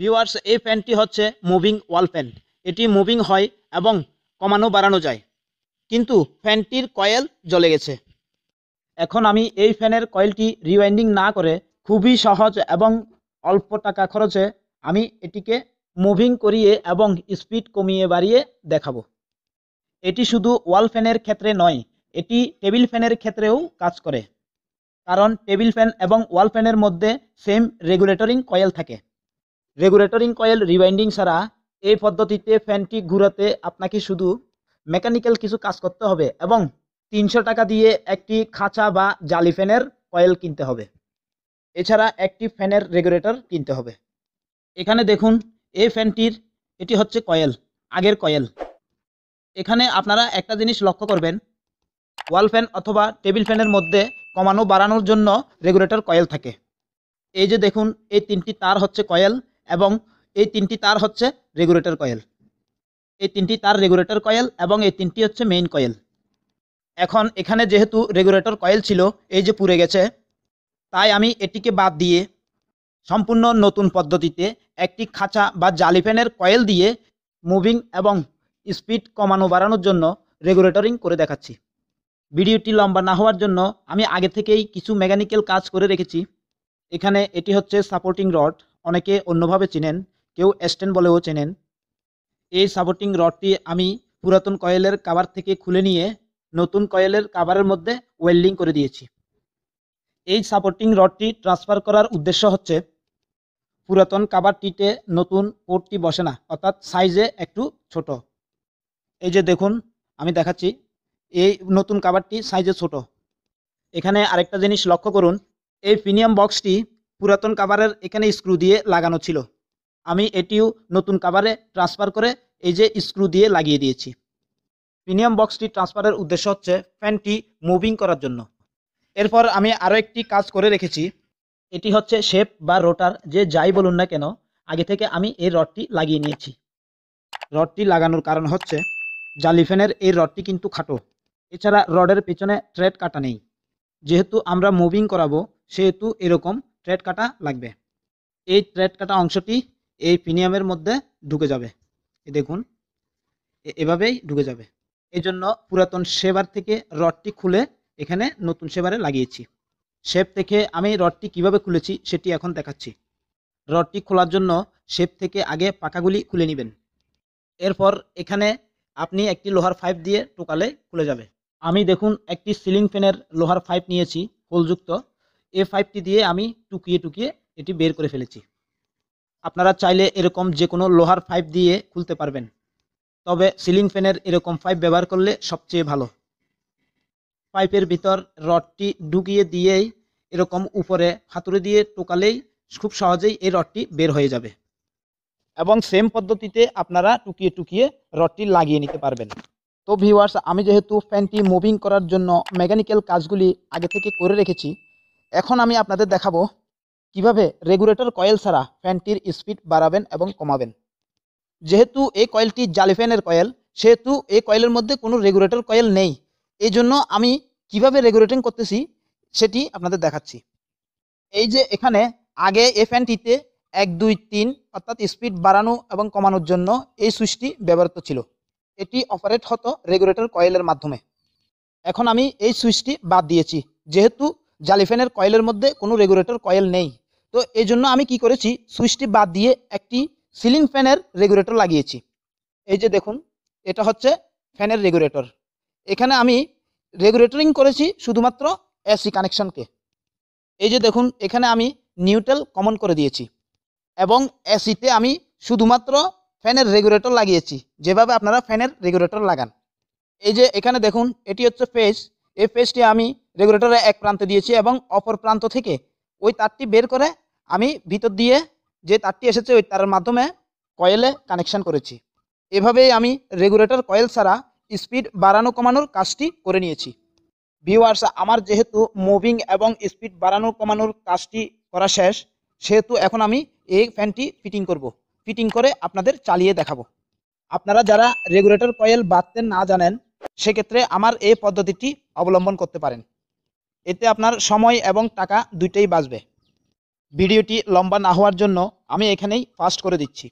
Viewers এই ফ্যানটি হচ্ছে মুভিং ওয়াল ফ্যান এটি মুভিং হয় এবং কমানো বাড়ানো যায় কিন্তু ফ্যানটির কয়েল জ্বলে গেছে এখন আমি এই ফ্যানের কয়েলটি রিওয়াইন্ডিং না করে খুবই সহজ এবং অল্প টাকা খরচে আমি এটিকে মুভিং করিয়ে এবং স্পিড কমিয়ে বাড়িয়ে দেখাব এটি শুধু ওয়াল ফ্যানের ক্ষেত্রে নয় এটি টেবিল ফ্যানের ক্ষেত্রেও কাজ করে কারণ টেবিল ফ্যান এবং ওয়াল ফ্যানের মধ্যে সেম রেগুলেটরিং কয়েল থাকে রেগুলেটরিং কয়েল রিওয়াইন্ডিং ছাড়া এই পদ্ধতিতে ফ্যানটি ঘুরাতে আপনাকে শুধু মেকানিক্যাল কিছু কাজ করতে হবে এবং তিনশো টাকা দিয়ে একটি খাঁচা বা জালি ফ্যানের কয়েল কিনতে হবে এছাড়া একটি ফ্যানের রেগুলেটর কিনতে হবে এখানে দেখুন এই ফ্যানটির এটি হচ্ছে কয়েল আগের কয়েল এখানে আপনারা একটা জিনিস লক্ষ্য করবেন ওয়াল ফ্যান অথবা টেবিল ফ্যানের মধ্যে কমানো বাড়ানোর জন্য রেগুলেটর কয়েল থাকে এই যে দেখুন এই তিনটি তার হচ্ছে কয়েল এবং এই তিনটি তার হচ্ছে রেগুলেটর কয়েল এই তিনটি তার রেগুলেটর কয়েল এবং এই তিনটি হচ্ছে মেইন কয়েল এখন এখানে যেহেতু রেগুলেটর কয়েল ছিল এই যে পুড়ে গেছে তাই আমি এটিকে বাদ দিয়ে সম্পূর্ণ নতুন পদ্ধতিতে একটি খাঁচা বা জালি ফ্যানের কয়েল দিয়ে মুভিং এবং স্পিড কমানো বাড়ানোর জন্য রেগুলেটরিং করে দেখাচ্ছি ভিডিওটি লম্বা না হওয়ার জন্য আমি আগে থেকেই কিছু মেকানিক্যাল কাজ করে রেখেছি এখানে এটি হচ্ছে সাপোর্টিং রড অনেকে অন্যভাবে চেনেন কেউ অ্যাস্টেন বলেও চেনেন এই সাপোর্টিং রডটি আমি পুরাতন কয়েলের কাবার থেকে খুলে নিয়ে নতুন কয়েলের কাবারের মধ্যে ওয়েল্ডিং করে দিয়েছি এই সাপোর্টিং রডটি ট্রান্সফার করার উদ্দেশ্য হচ্ছে পুরাতন কাবারটিতে নতুন পোর্টটি বসে না অর্থাৎ সাইজে একটু ছোট এই যে দেখুন আমি দেখাচ্ছি এই নতুন কাবারটি সাইজে ছোট এখানে আরেকটা জিনিস লক্ষ্য করুন এই প্রিমিয়াম বক্সটি পুরাতন কাভারের এখানে স্ক্রু দিয়ে লাগানো ছিল আমি এটিও নতুন কাভারে ট্রান্সফার করে এই যে স্ক্রু দিয়ে লাগিয়ে দিয়েছি প্রিমিয়াম বক্সটি ট্রান্সফারের উদ্দেশ্য হচ্ছে ফ্যানটি মুভিং করার জন্য এরপর আমি আরও একটি কাজ করে রেখেছি এটি হচ্ছে শেপ বা রোটার যে যাই বলুন না কেন আগে থেকে আমি এই রডটি লাগিয়ে নিয়েছি রডটি লাগানোর কারণ হচ্ছে জালি ফ্যানের এই রডটি কিন্তু খাটো এছাড়া রডের পেছনে ট্রেড কাটা নেই যেহেতু আমরা মুভিং করাবো সেহেতু এরকম ট্রেড কাটা লাগবে এই ট্রেড কাটা অংশটি এই প্রিমিয়ামের মধ্যে ঢুকে যাবে দেখুন এভাবেই ঢুকে যাবে এই জন্য পুরাতন সেবার থেকে রডটি খুলে এখানে নতুন সেবারে লাগিয়েছি শেপ থেকে আমি রডটি কিভাবে খুলেছি সেটি এখন দেখাচ্ছি রডটি খোলার জন্য শেপ থেকে আগে পাকাগুলি খুলে নেবেন এরপর এখানে আপনি একটি লোহার পাইপ দিয়ে টোকালে খুলে যাবে আমি দেখুন একটি সিলিং ফ্যানের লোহার পাইপ নিয়েছি খোলযুক্ত এ ফাইভটি দিয়ে আমি টুকিয়ে টুকিয়ে এটি বের করে ফেলেছি আপনারা চাইলে এরকম যে কোনো লোহার পাইপ দিয়ে খুলতে পারবেন তবে সিলিং ফ্যানের এরকম পাইপ ব্যবহার করলে সবচেয়ে ভালো পাইপের ভিতর রডটি ঢুকিয়ে দিয়েই এরকম উপরে হাতুড়ে দিয়ে টোকালেই খুব সহজেই এই রডটি বের হয়ে যাবে এবং সেম পদ্ধতিতে আপনারা টুকিয়ে টুকিয়ে রডটি লাগিয়ে নিতে পারবেন তো ভিউয়ার্স আমি যেহেতু ফ্যানটি মুভিং করার জন্য মেকানিক্যাল কাজগুলি আগে থেকে করে রেখেছি এখন আমি আপনাদের দেখাবো কিভাবে রেগুলেটর কয়েল ছাড়া ফ্যানটির স্পিড বাড়াবেন এবং কমাবেন যেহেতু এই কয়েলটি জালি ফ্যানের কয়েল সেহেতু এই কয়েলের মধ্যে কোনো রেগুলেটর কয়েল নেই এই জন্য আমি কিভাবে রেগুলেটিং করতেছি সেটি আপনাদের দেখাচ্ছি এই যে এখানে আগে এই ফ্যানটিতে এক দুই তিন অর্থাৎ স্পিড বাড়ানো এবং কমানোর জন্য এই সুইচটি ব্যবহৃত ছিল এটি অপারেট হতো রেগুলেটর কয়েলের মাধ্যমে এখন আমি এই সুইচটি বাদ দিয়েছি যেহেতু জালি ফ্যানের কয়েলের মধ্যে কোনো রেগুলেটর কয়েল নেই তো এই জন্য আমি কি করেছি সুইচটি বাদ দিয়ে একটি সিলিং ফ্যানের রেগুলেটর লাগিয়েছি এই যে দেখুন এটা হচ্ছে ফ্যানের রেগুলেটর এখানে আমি রেগুলেটরিং করেছি শুধুমাত্র এসি কানেকশনকে এই যে দেখুন এখানে আমি নিউট্রাল কমন করে দিয়েছি এবং এসিতে আমি শুধুমাত্র ফ্যানের রেগুলেটর লাগিয়েছি যেভাবে আপনারা ফ্যানের রেগুলেটর লাগান এই যে এখানে দেখুন এটি হচ্ছে ফেস এই ফেসটি আমি রেগুলেটরে এক প্রান্ত দিয়েছি এবং অপর প্রান্ত থেকে ওই তারটি বের করে আমি ভিতর দিয়ে যে তারটি এসেছে ওই তারের মাধ্যমে কয়েলে কানেকশন করেছি এভাবেই আমি রেগুলেটর কয়েল ছাড়া স্পিড বাড়ানো কমানোর কাজটি করে নিয়েছি ভিউয়ার্স আমার যেহেতু মুভিং এবং স্পিড বাড়ানো কমানোর কাজটি করা শেষ সেহেতু এখন আমি এই ফ্যানটি ফিটিং করব। ফিটিং করে আপনাদের চালিয়ে দেখাবো আপনারা যারা রেগুলেটর কয়েল বাঁধতে না জানেন সেক্ষেত্রে আমার এই পদ্ধতিটি অবলম্বন করতে পারেন এতে আপনার সময় এবং টাকা দুইটাই বাঁচবে ভিডিওটি লম্বা না হওয়ার জন্য আমি এখানেই ফাস্ট করে দিচ্ছি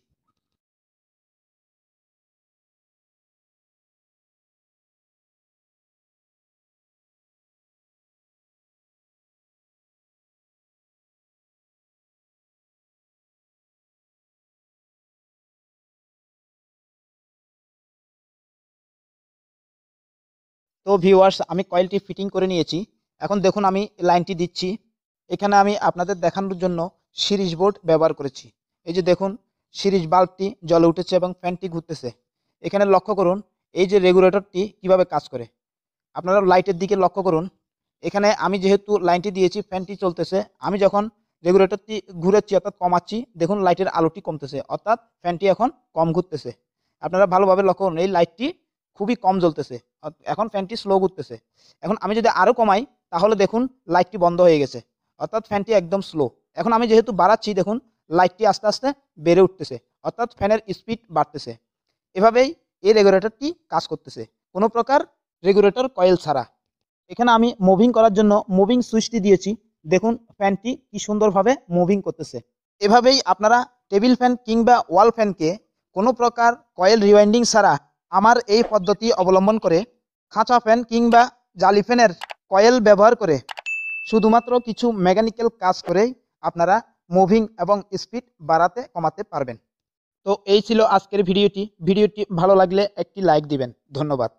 তো ভিউয়ার্স আমি কয়েলটি ফিটিং করে নিয়েছি এখন দেখুন আমি লাইনটি দিচ্ছি এখানে আমি আপনাদের দেখানোর জন্য সিরিজ বোর্ড ব্যবহার করেছি এই যে দেখুন সিরিজ বাল্বটি জলে উঠেছে এবং ফ্যানটি ঘুরতেছে এখানে লক্ষ্য করুন এই যে রেগুলেটরটি কিভাবে কাজ করে আপনারা লাইটের দিকে লক্ষ্য করুন এখানে আমি যেহেতু লাইনটি দিয়েছি ফ্যানটি চলতেছে আমি যখন রেগুলেটরটি ঘুরেছি অর্থাৎ কমাচ্ছি দেখুন লাইটের আলোটি কমতেছে অর্থাৎ ফ্যানটি এখন কম ঘুরতেছে আপনারা ভালোভাবে লক্ষ্য করুন এই লাইটটি খুবই কম জ্বলতেছে এখন ফ্যানটি স্লো ঘুরতেছে এখন আমি যদি আরও কমাই তাহলে দেখুন লাইটটি বন্ধ হয়ে গেছে অর্থাৎ ফ্যানটি একদম স্লো এখন আমি যেহেতু বাড়াচ্ছি দেখুন লাইটটি আস্তে আস্তে বেড়ে উঠতেছে অর্থাৎ ফ্যানের স্পিড বাড়তেছে এভাবেই এই রেগুলেটরটি কাজ করতেছে কোনো প্রকার রেগুলেটর কয়েল ছাড়া এখানে আমি মুভিং করার জন্য মুভিং সুইচটি দিয়েছি দেখুন ফ্যানটি কি সুন্দরভাবে মুভিং করতেছে এভাবেই আপনারা টেবিল ফ্যান কিংবা ওয়াল ফ্যানকে কোনো প্রকার কয়েল রিওয়াইন্ডিং ছাড়া আমার এই পদ্ধতি অবলম্বন করে খাঁচা ফ্যান কিংবা জালি ফ্যানের কয়েল ব্যবহার করে শুধুমাত্র কিছু মেকানিক্যাল কাজ করেই আপনারা মুভিং এবং স্পিড বাড়াতে কমাতে পারবেন তো এই ছিল আজকের ভিডিওটি ভিডিওটি ভালো লাগলে একটি লাইক দিবেন ধন্যবাদ